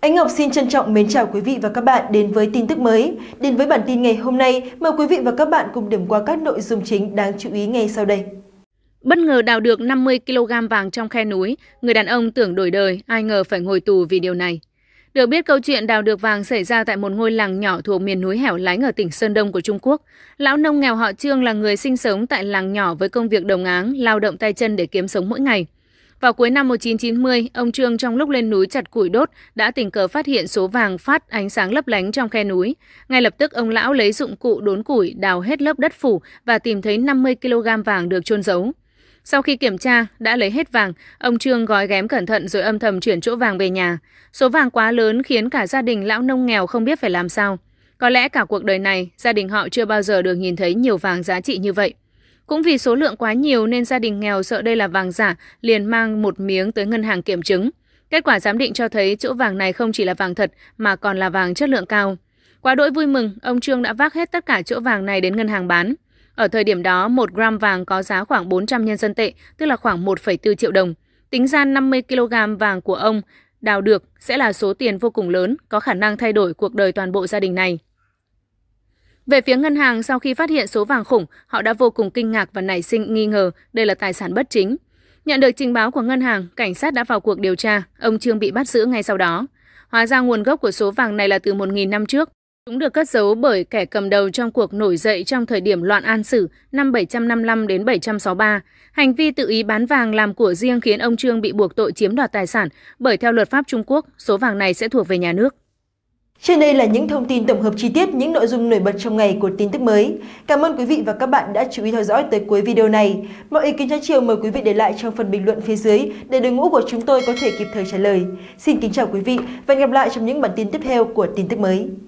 Ánh Ngọc xin trân trọng mến chào quý vị và các bạn đến với tin tức mới. Đến với bản tin ngày hôm nay, mời quý vị và các bạn cùng điểm qua các nội dung chính đáng chú ý ngay sau đây. Bất ngờ đào được 50 kg vàng trong khe núi, người đàn ông tưởng đổi đời, ai ngờ phải ngồi tù vì điều này. Được biết câu chuyện đào được vàng xảy ra tại một ngôi làng nhỏ thuộc miền núi hẻo lánh ở tỉnh Sơn Đông của Trung Quốc. Lão nông nghèo họ Trương là người sinh sống tại làng nhỏ với công việc đồng áng, lao động tay chân để kiếm sống mỗi ngày. Vào cuối năm 1990, ông Trương trong lúc lên núi chặt củi đốt đã tình cờ phát hiện số vàng phát ánh sáng lấp lánh trong khe núi. Ngay lập tức ông lão lấy dụng cụ đốn củi đào hết lớp đất phủ và tìm thấy 50 kg vàng được chôn giấu. Sau khi kiểm tra, đã lấy hết vàng, ông Trương gói ghém cẩn thận rồi âm thầm chuyển chỗ vàng về nhà. Số vàng quá lớn khiến cả gia đình lão nông nghèo không biết phải làm sao. Có lẽ cả cuộc đời này, gia đình họ chưa bao giờ được nhìn thấy nhiều vàng giá trị như vậy. Cũng vì số lượng quá nhiều nên gia đình nghèo sợ đây là vàng giả, liền mang một miếng tới ngân hàng kiểm chứng. Kết quả giám định cho thấy chỗ vàng này không chỉ là vàng thật mà còn là vàng chất lượng cao. Quá đỗi vui mừng, ông Trương đã vác hết tất cả chỗ vàng này đến ngân hàng bán. Ở thời điểm đó, 1 gram vàng có giá khoảng 400 nhân dân tệ, tức là khoảng 1,4 triệu đồng. Tính ra 50 kg vàng của ông đào được sẽ là số tiền vô cùng lớn, có khả năng thay đổi cuộc đời toàn bộ gia đình này. Về phía ngân hàng, sau khi phát hiện số vàng khủng, họ đã vô cùng kinh ngạc và nảy sinh nghi ngờ đây là tài sản bất chính. Nhận được trình báo của ngân hàng, cảnh sát đã vào cuộc điều tra, ông Trương bị bắt giữ ngay sau đó. Hóa ra nguồn gốc của số vàng này là từ 1.000 năm trước. Chúng được cất giấu bởi kẻ cầm đầu trong cuộc nổi dậy trong thời điểm loạn an sử năm 755 đến 763. Hành vi tự ý bán vàng làm của riêng khiến ông Trương bị buộc tội chiếm đoạt tài sản bởi theo luật pháp Trung Quốc, số vàng này sẽ thuộc về nhà nước. Trên đây là những thông tin tổng hợp chi tiết những nội dung nổi bật trong ngày của tin tức mới. Cảm ơn quý vị và các bạn đã chú ý theo dõi tới cuối video này. Mọi ý kiến trái chiều mời quý vị để lại trong phần bình luận phía dưới để đội ngũ của chúng tôi có thể kịp thời trả lời. Xin kính chào quý vị và hẹn gặp lại trong những bản tin tiếp theo của tin tức mới.